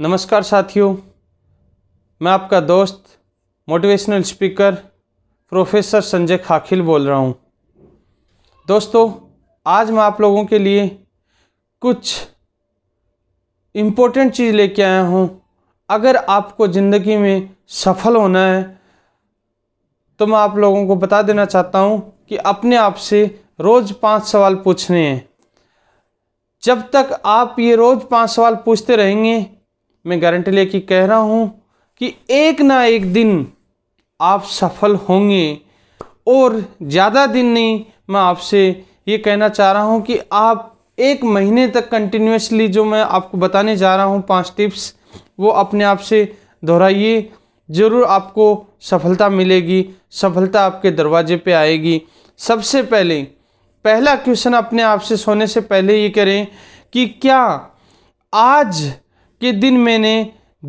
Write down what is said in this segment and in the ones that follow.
नमस्कार साथियों मैं आपका दोस्त motivational speaker professor Sanjay Khakhil बोल रहा हूँ दोस्तों आज मैं आप लोगों के लिए कुछ इम्पोर्टेंट चीज़ लेके आया हूँ अगर आपको ज़िंदगी में सफल होना है तो मैं आप लोगों को बता देना चाहता हूँ कि अपने आप से रोज़ पांच सवाल पूछने हैं जब तक आप ये रोज़ पांच सवाल पूछते रहेंगे मैं गारंटी लेके कह रहा हूँ कि एक ना एक दिन आप सफल होंगे और ज़्यादा दिन नहीं मैं आपसे ये कहना चाह रहा हूँ कि आप एक महीने तक कंटिन्यूसली जो मैं आपको बताने जा रहा हूँ पांच टिप्स वो अपने आप से दोहराइए ज़रूर आपको सफलता मिलेगी सफलता आपके दरवाजे पे आएगी सबसे पहले पहला क्वेश्चन अपने आप से सोने से पहले ये करें कि क्या आज के दिन मैंने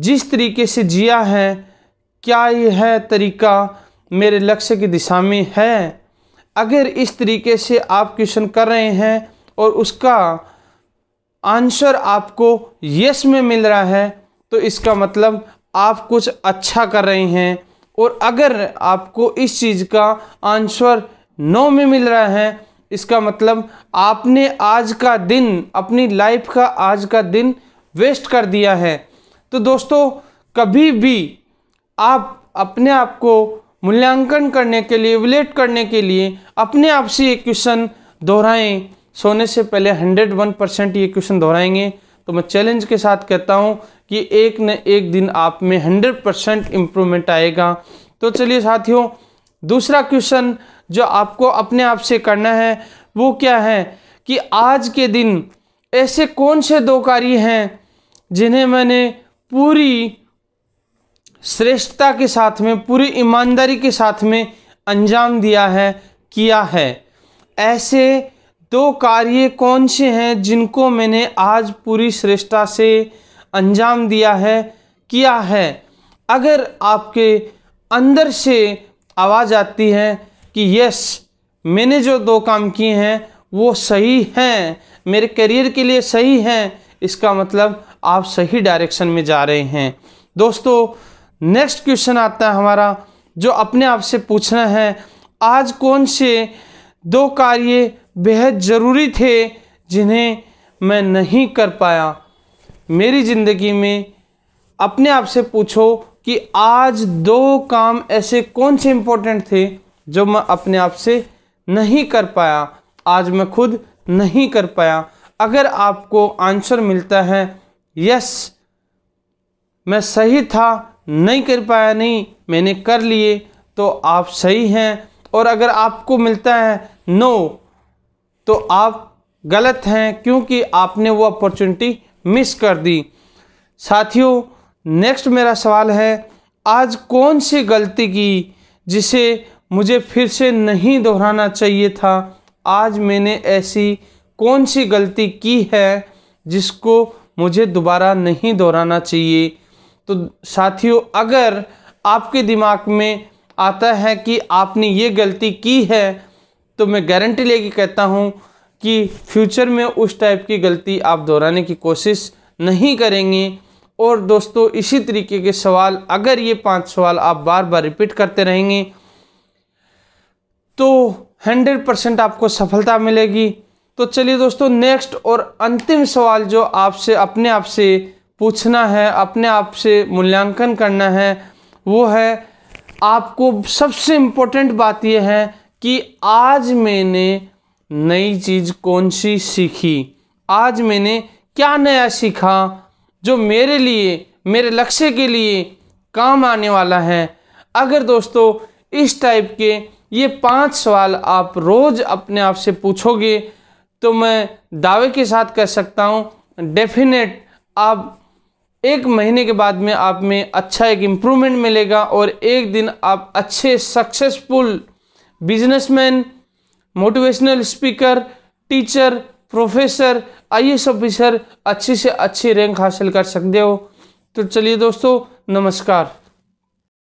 जिस तरीके से जिया है क्या यह है तरीका मेरे लक्ष्य की दिशा में है अगर इस तरीके से आप क्वेश्चन कर रहे हैं और उसका आंसर आपको यस में मिल रहा है तो इसका मतलब आप कुछ अच्छा कर रहे हैं और अगर आपको इस चीज़ का आंसर नो में मिल रहा है इसका मतलब आपने आज का दिन अपनी लाइफ का आज का दिन वेस्ट कर दिया है तो दोस्तों कभी भी आप अपने आप को मूल्यांकन करने के लिए विलेट करने के लिए अपने आप से ये क्वेश्चन दोहराएं सोने से पहले हंड्रेड वन परसेंट ये क्वेश्चन दोहराएंगे तो मैं चैलेंज के साथ कहता हूँ कि एक न एक दिन आप में हंड्रेड परसेंट इम्प्रूवमेंट आएगा तो चलिए साथियों दूसरा क्वेश्चन जो आपको अपने आप से करना है वो क्या है कि आज के दिन ऐसे कौन से दो कार्य हैं जिन्हें मैंने पूरी श्रेष्ठता के साथ में पूरी ईमानदारी के साथ में अंजाम दिया है किया है ऐसे दो कार्य कौन से हैं जिनको मैंने आज पूरी श्रेष्ठता से अंजाम दिया है किया है अगर आपके अंदर से आवाज़ आती है कि यस मैंने जो दो काम किए हैं वो सही हैं मेरे करियर के लिए सही हैं इसका मतलब आप सही डायरेक्शन में जा रहे हैं दोस्तों नेक्स्ट क्वेश्चन आता है हमारा जो अपने आप से पूछना है आज कौन से दो कार्य बेहद ज़रूरी थे जिन्हें मैं नहीं कर पाया मेरी ज़िंदगी में अपने आप से पूछो कि आज दो काम ऐसे कौन से इम्पोर्टेंट थे जो मैं अपने आप से नहीं कर पाया आज मैं खुद नहीं कर पाया अगर आपको आंसर मिलता है यस मैं सही था नहीं कर पाया नहीं मैंने कर लिए तो आप सही हैं और अगर आपको मिलता है नो तो आप गलत हैं क्योंकि आपने वो अपॉर्चुनिटी मिस कर दी साथियों नेक्स्ट मेरा सवाल है आज कौन सी गलती की जिसे मुझे फिर से नहीं दोहराना चाहिए था आज मैंने ऐसी कौन सी गलती की है जिसको मुझे दोबारा नहीं दोहराना चाहिए तो साथियों अगर आपके दिमाग में आता है कि आपने ये गलती की है तो मैं गारंटी लेके कहता हूँ कि फ्यूचर में उस टाइप की गलती आप दोहराने की कोशिश नहीं करेंगे और दोस्तों इसी तरीके के सवाल अगर ये पांच सवाल आप बार बार रिपीट करते रहेंगे तो हंड्रेड परसेंट आपको सफलता मिलेगी तो चलिए दोस्तों नेक्स्ट और अंतिम सवाल जो आपसे अपने आप से पूछना है अपने आप से मूल्यांकन करना है वो है आपको सबसे इम्पोर्टेंट बात यह है कि आज मैंने नई चीज़ कौन सी सीखी आज मैंने क्या नया सीखा जो मेरे लिए मेरे लक्ष्य के लिए काम आने वाला है अगर दोस्तों इस टाइप के ये पांच सवाल आप रोज़ अपने आप से पूछोगे तो मैं दावे के साथ कह सकता हूँ डेफिनेट आप एक महीने के बाद में आप में अच्छा एक इम्प्रूवमेंट मिलेगा और एक दिन आप अच्छे successful businessman motivational speaker teacher professor I officer अच्छे से अच्छी रैंक हासिल कर सकते हो तो चलिए दोस्तों नमस्कार